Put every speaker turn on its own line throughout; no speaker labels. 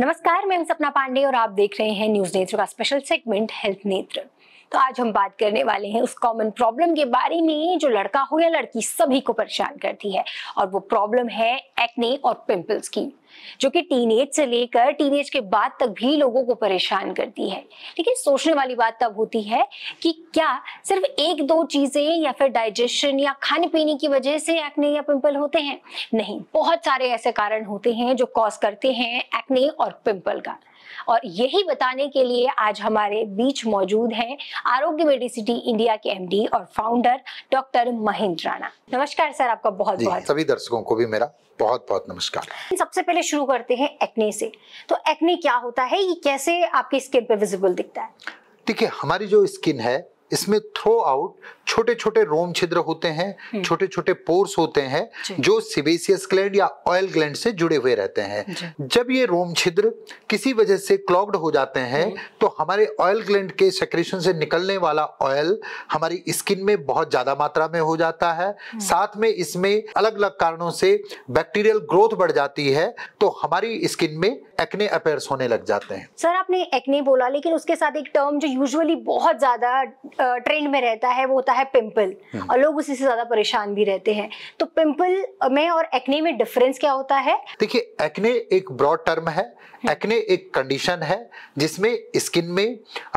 नमस्कार मैं सपना पांडे और आप देख रहे हैं न्यूज नेत्र का स्पेशल सेगमेंट हेल्थ नेत्र तो आज हम बात करने वाले हैं उस कॉमन प्रॉब्लम के बारे में जो लड़का हो या लड़की सभी को परेशान करती है और वो प्रॉब्लम है एक्ने और पिंपल्स की जो कि टीनेज से लेकर टीनेज के बाद तक भी लोगों को परेशान करती है लेकिन सोचने वाली बात तब होती है कि क्या सिर्फ एक दो चीजें या फिर डाइजेशन या खाने पीने की वजह से एक्ने या पिंपल होते हैं नहीं बहुत सारे ऐसे कारण होते हैं जो कॉज करते हैं एक्ने और पिंपल का और यही बताने के लिए आज हमारे बीच मौजूद हैं आरोग्य मेडिसिटी इंडिया के एमडी और फाउंडर डॉक्टर महेंद्र राणा नमस्कार सर आपका बहुत बहुत सभी
दर्शकों को भी मेरा बहुत बहुत नमस्कार
सबसे पहले शुरू करते हैं एक्ने से तो एक्ने क्या होता है ये कैसे आपकी स्किन पे विजिबल दिखता है
देखिए हमारी जो स्किन है इसमें थ्रो आउट छोटे छोटे रोम छिद्र होते हैं छोटे छोटे पोर्स होते हैं जो सिबेसियस ग्लैंड या ऑयल ग्लैंड से जुड़े हुए रहते हैं जब ये रोम छिद्र किसी वजह से क्लॉग्ड हो जाते हैं तो हमारे ऑयल ग्लैंड के सेक्रेशन से निकलने वाला ऑयल हमारी स्किन में बहुत ज्यादा मात्रा में हो जाता है हम्म। साथ में इसमें अलग अलग कारणों से बैक्टीरियल ग्रोथ बढ़ जाती है तो हमारी स्किन में एक्ने अपेयर होने लग जाते हैं
सर आपने एक्ने बोला लेकिन उसके साथ एक टर्म जो यूजली बहुत ज्यादा ट्रेंड में रहता है वो होता है पिंपल हम्म। और लोग उसी से ज्यादा परेशान भी रहते हैं तो पिंपल में और एक्ने में डिफरेंस क्या होता है
देखिए एक्ने एक ब्रॉड टर्म है एक्ने एक कंडीशन है जिसमें स्किन में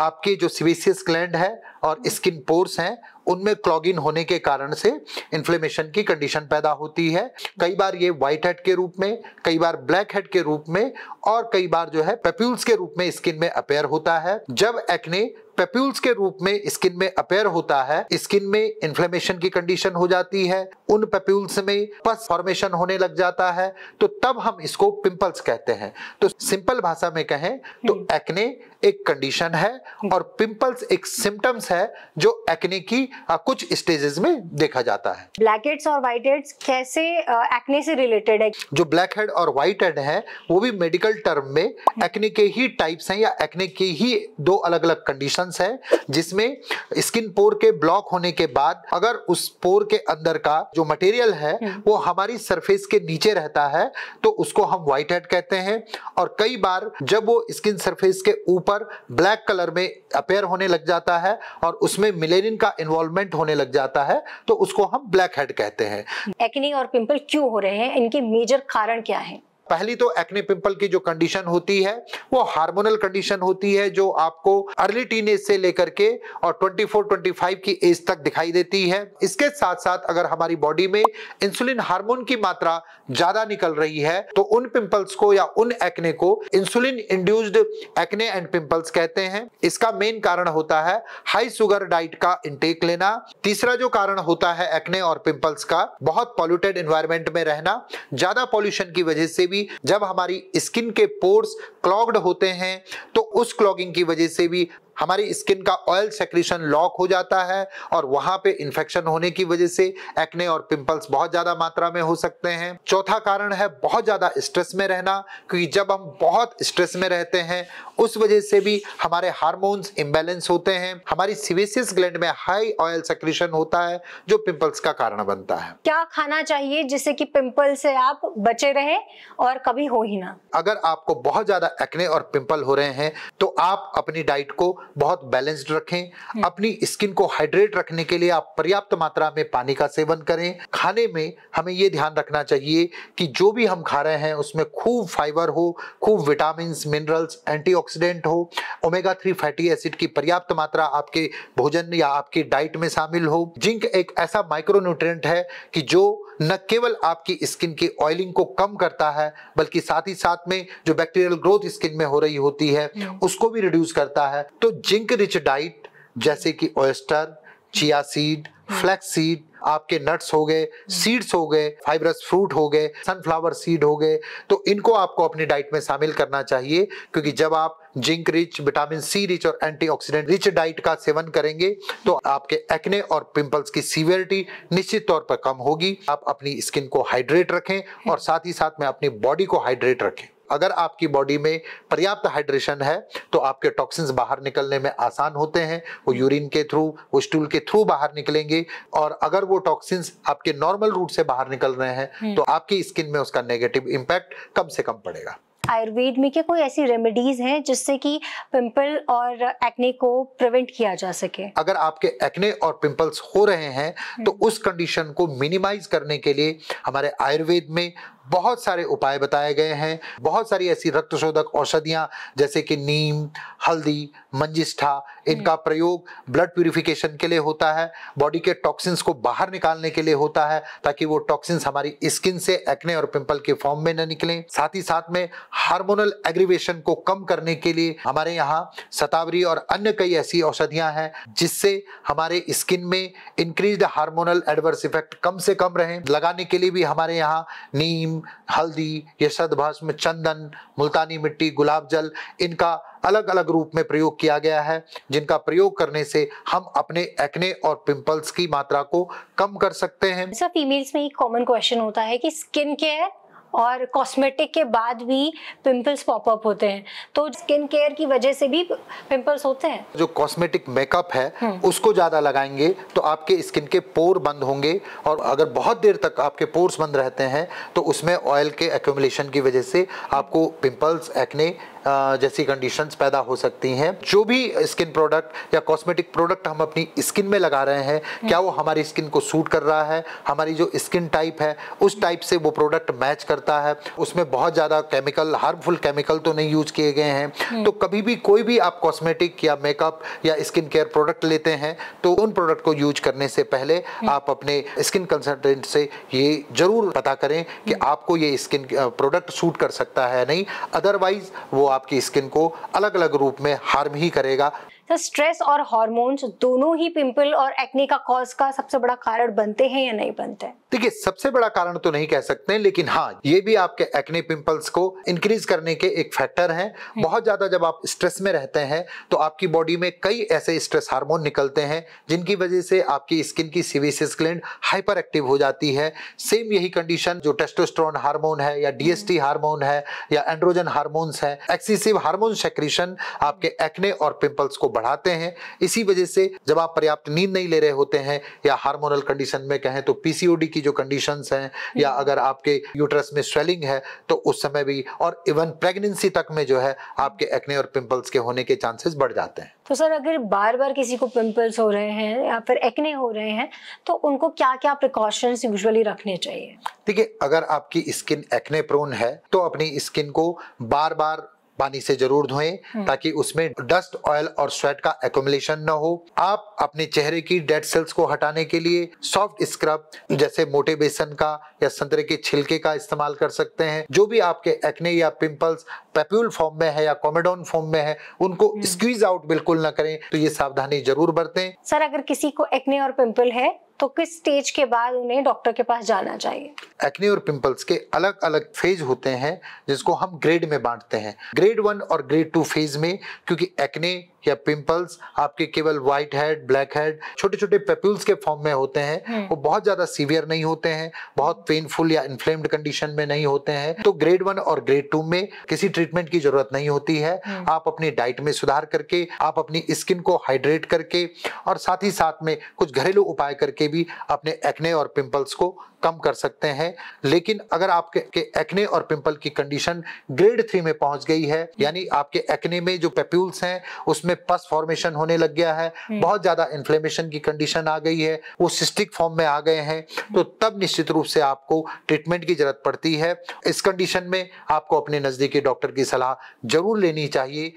आपके जो सिविसियस ग्लैंड है और स्किन हम्म। पोर्स हैं उनमें क्लॉगिन होने के कारण से इन्फ्लेमेशन की कंडीशन पैदा होती है कई बार ये व्हाइट हेड के रूप में कई बार ब्लैक हेड के रूप में और कई बार जो है पेप्यूल्स के रूप में स्किन में अपेयर होता है जब एक्ने पेप्यूल्स के रूप में स्किन में अपेयर होता है स्किन में इन्फ्लेमेशन की कंडीशन हो जाती है उन पेप्यूल्स में पस फॉर्मेशन होने लग जाता है तो तब हम इसको पिंपल्स कहते हैं तो सिंपल भाषा में कहें तो एक्ने हम्म। एक कंडीशन है हम्म। और पिंपल्स एक सिम्टम्स है जो एक्ने की कुछ स्टेजेस में देखा जाता है
ब्लैक हेड्स और व्हाइट हेड्स कैसे एक्ने से रिलेटेड है
जो ब्लैक हेड और व्हाइट हेड है वो भी मेडिकल टर्म में एक्ने हम्म। के ही टाइप्स हैं या एक्ने के ही दो अलग अलग कंडीशन सब्सटेंस है जिसमें स्किन पोर के ब्लॉक होने के बाद अगर उस पोर के अंदर का जो मटेरियल है हम्म। वो हमारी सरफेस के नीचे रहता है तो उसको हम व्हाइट हेड कहते हैं और कई बार जब वो स्किन सरफेस के ऊपर ब्लैक कलर में अपेयर होने लग जाता है और उसमें मिलेरिन का इन्वॉल्वमेंट होने लग जाता है तो उसको हम ब्लैक हेड कहते हैं
एक्नी और पिंपल क्यों हो रहे हैं इनके मेजर कारण क्या है
पहली तो एक्ने पिंपल की जो कंडीशन होती है वो हार्मोनल कंडीशन होती है जो आपको अर्ली टीन एज से लेकर के और 24 25 की एज तक दिखाई देती है इसके साथ साथ अगर हमारी बॉडी में इंसुलिन हार्मोन की मात्रा ज्यादा निकल रही है तो उन पिंपल्स को या उन एक्ने को insulin induced acne and pimples कहते हैं इसका मेन कारण होता है हाई सुगर डाइट का इंटेक लेना तीसरा जो कारण होता है एक्ने और पिंपल्स का बहुत पॉल्यूटेड एनवायरमेंट में रहना ज्यादा पॉल्यूशन की वजह से भी भी जब हमारी स्किन के पोर्स क्लॉग्ड होते हैं तो उस क्लॉगिंग की वजह से भी हमारी स्किन का ऑयल सेक्रेशन लॉक हो जाता है और वहां पे इंफेक्शन होने की वजह से एक्ने और पिंपल्स बहुत ज्यादा मात्रा में हो सकते हैं चौथा कारण है बहुत ज्यादा स्ट्रेस में रहना क्योंकि जब हम बहुत स्ट्रेस में रहते हैं उस वजह से भी हमारे हार्मोन्स इम्बेलेंस होते हैं हमारी सिवेसियस ग्लैंड में हाई ऑयल सेक्रेशन होता है जो पिंपल्स का कारण बनता है
क्या खाना चाहिए जिससे कि पिंपल से आप बचे रहे और कभी हो ही ना
अगर आपको बहुत ज्यादा एक्ने और पिंपल हो रहे हैं तो आप अपनी डाइट को बहुत बैलेंस्ड रखें अपनी स्किन को हाइड्रेट रखने के लिए आप पर्याप्त मात्रा में पानी का सेवन करें खाने में हमें ये ध्यान रखना चाहिए कि जो भी हम खा रहे हैं उसमें खूब फाइबर हो खूब विटामिन मिनरल्स एंटीऑक्सीडेंट हो ओमेगा थ्री फैटी एसिड की पर्याप्त मात्रा आपके भोजन या आपकी डाइट में शामिल हो जिंक एक ऐसा माइक्रोन्यूट्रेंट है कि जो न केवल आपकी स्किन की ऑयलिंग को कम करता है बल्कि साथ ही साथ में जो बैक्टीरियल ग्रोथ स्किन में हो रही होती है हम्म। उसको भी रिड्यूस करता है तो जिंक रिच डाइट जैसे कि oyster chia seed flax seed आपके नट्स हो गए सीड्स हम्म। हो गए फाइबरस फ्रूट हो गए सनफ्लावर सीड हो गए तो इनको आपको अपनी डाइट में शामिल करना चाहिए क्योंकि जब आप zinc rich vitamin C rich और एंटीऑक्सीडेंट रिच डाइट का सेवन करेंगे तो आपके एक्ने और पिंपल्स की सीवियरिटी निश्चित तौर पर कम होगी आप अपनी स्किन को हाइड्रेट रखें और साथ ही साथ में अपनी बॉडी को हाइड्रेट रखें अगर आपकी बॉडी में पर्याप्त हाइड्रेशन है तो आपके टॉक्सिन्स बाहर निकलने में आसान होते हैं वो यूरिन के थ्रू वो स्टूल के थ्रू बाहर निकलेंगे और अगर वो टॉक्सिन्स आपके नॉर्मल रूट से बाहर निकल रहे हैं हम्म। तो आपकी स्किन में उसका नेगेटिव इम्पैक्ट कम से कम पड़ेगा
आयुर्वेद में क्या कोई ऐसी रेमेडीज हैं जिससे कि पिंपल और एक्ने को प्रिवेंट किया जा सके
अगर आपके एक्ने और पिंपल्स हो रहे हैं तो हम्म। उस कंडीशन को मिनिमाइज करने के लिए हमारे आयुर्वेद में बहुत सारे उपाय बताए गए हैं बहुत सारी ऐसी रक्त शोधक औषधियां जैसे कि नीम हल्दी मंजिष्ठा इनका हम्म। प्रयोग ब्लड प्यूरिफिकेशन के लिए होता है बॉडी के टॉक्सिन्स को बाहर निकालने के लिए होता है ताकि वो टॉक्सिन्स हमारी स्किन से एक्ने और पिंपल के फॉर्म में न निकलें साथ ही साथ में हार्मोनल एग्रीवेशन को कम करने के लिए हमारे यहाँ सतावरी और अन्य कई ऐसी औषधियां हैं जिससे हमारे स्किन में इंक्रीज हार्मोनल एडवर्स इफेक्ट कम से कम रहे लगाने के लिए भी हमारे यहाँ नीम हल्दी ये सदभाष में चंदन मुल्तानी मिट्टी गुलाब जल इनका अलग अलग रूप में प्रयोग किया गया है जिनका प्रयोग करने से हम अपने एक्ने और पिंपल्स की मात्रा को कम कर सकते हैं
फीमेल्स अच्छा, में एक कॉमन क्वेश्चन होता है कि स्किन केयर और कॉस्मेटिक के बाद भी पिंपल्स पॉपअप होते हैं तो स्किन केयर की वजह से भी पिंपल्स होते हैं
जो कॉस्मेटिक मेकअप है हम्म। उसको ज़्यादा लगाएंगे तो आपके स्किन के पोर बंद होंगे और अगर बहुत देर तक आपके पोर्स बंद रहते हैं तो उसमें ऑयल के एक्यूमलेशन की वजह से आपको पिंपल्स एक्ने जैसी कंडीशंस पैदा हो सकती हैं जो भी स्किन प्रोडक्ट या कॉस्मेटिक प्रोडक्ट हम अपनी स्किन में लगा रहे हैं हम्म। क्या वो हमारी स्किन को सूट कर रहा है हमारी जो स्किन टाइप है उस टाइप से वो प्रोडक्ट मैच करता है उसमें बहुत ज़्यादा केमिकल हार्मफुल केमिकल तो नहीं यूज किए गए हैं हम्म। तो कभी भी कोई भी आप कॉस्मेटिक या मेकअप या स्किन केयर प्रोडक्ट लेते हैं तो उन प्रोडक्ट को यूज करने से पहले हम्म। आप अपने स्किन कंसल्टेंट से ये जरूर पता करें कि आपको ये स्किन प्रोडक्ट सूट कर सकता है नहीं अदरवाइज वो आप आपकी स्किन को अलग अलग रूप में हार्म ही करेगा
सर स्ट्रेस और हॉर्मोन्स दोनों ही पिंपल और एक्ने का कॉज का सबसे बड़ा कारण बनते हैं या नहीं बनते हैं
देखिए सबसे बड़ा कारण तो नहीं कह सकते हैं, लेकिन हाँ ये भी आपके एक्ने पिंपल्स को इंक्रीज करने के एक फैक्टर है हम्म। बहुत ज्यादा जब आप स्ट्रेस में रहते हैं तो आपकी बॉडी में कई ऐसे स्ट्रेस हार्मोन निकलते हैं जिनकी वजह से आपकी स्किन की सीवीसिस ग्लैंड हाइपर एक्टिव हो जाती है सेम यही कंडीशन जो टेस्टोस्ट्रॉन हार्मोन है या डीएसटी हार्मोन है या एंड्रोजन हार्मोन्स है एक्सेसिव हार्मोन सेक्रीशन आपके एक्ने और पिंपल्स को बढ़ाते हैं इसी वजह से जब आप पर्याप्त नींद नहीं ले रहे होते हैं या हार्मोनल कंडीशन में कहें तो पीसीओडी की जो कंडीशन है या हम्म। अगर आपके यूट्रस में स्वेलिंग है तो उस समय भी और इवन प्रेगनेंसी तक में जो है आपके एक्ने और पिंपल्स के होने के चांसेस बढ़ जाते हैं
तो सर अगर बार बार किसी को पिंपल्स हो रहे हैं या फिर एक्ने हो रहे हैं तो उनको क्या क्या प्रिकॉशंस यूजुअली रखने चाहिए
देखिए अगर आपकी स्किन एक्ने प्रोन है तो अपनी स्किन को बार बार पानी से जरूर धोएं हम्म। ताकि उसमें डस्ट ऑयल और स्वेट का एकोमलेशन न हो आप अपने चेहरे की डेड सेल्स को हटाने के लिए सॉफ्ट स्क्रब जैसे मोटे बेसन का या संतरे के छिलके का इस्तेमाल कर सकते हैं जो भी आपके एक्ने या पिंपल्स पेप्यूल फॉर्म में है या कॉमेडोन फॉर्म में है उनको स्क्वीज हम्म। आउट बिल्कुल ना करें तो ये सावधानी जरूर बरतें
सर अगर किसी को एक्ने और पिंपल है तो किस स्टेज के बाद उन्हें डॉक्टर के पास जाना चाहिए
एक्ने और पिंपल्स के अलग अलग फेज होते हैं जिसको हम ग्रेड में बांटते हैं ग्रेड वन और ग्रेड टू फेज में क्योंकि एक्ने या पिंपल्स आपके केवल व्हाइट हेड ब्लैक हेड छोटे छोटे पेप्यूल्स के फॉर्म में होते हैं हम्म। वो बहुत ज्यादा सीवियर नहीं होते हैं बहुत पेनफुल या इन्फ्लेम्ड कंडीशन में नहीं होते हैं तो ग्रेड वन और ग्रेड टू में किसी ट्रीटमेंट की जरूरत नहीं होती है हम्म। आप अपनी डाइट में सुधार करके आप अपनी स्किन को हाइड्रेट करके और साथ ही साथ में कुछ घरेलू उपाय करके भी अपने एक्ने और पिंपल्स को कम कर सकते हैं लेकिन अगर आपके के एक्ने और पिंपल की कंडीशन ग्रेड थ्री में पहुंच गई है हम्म। यानी आपके एक्ने में जो पेप्यूल्स हैं उसमें उसमें पस फॉर्मेशन होने लग गया है हम्म। बहुत ज्यादा इन्फ्लेमेशन की कंडीशन आ गई है वो सिस्टिक फॉर्म में आ गए हैं तो हम्म। तब निश्चित रूप से आपको ट्रीटमेंट की जरूरत पड़ती है इस कंडीशन में आपको अपने नजदीकी डॉक्टर की सलाह जरूर लेनी चाहिए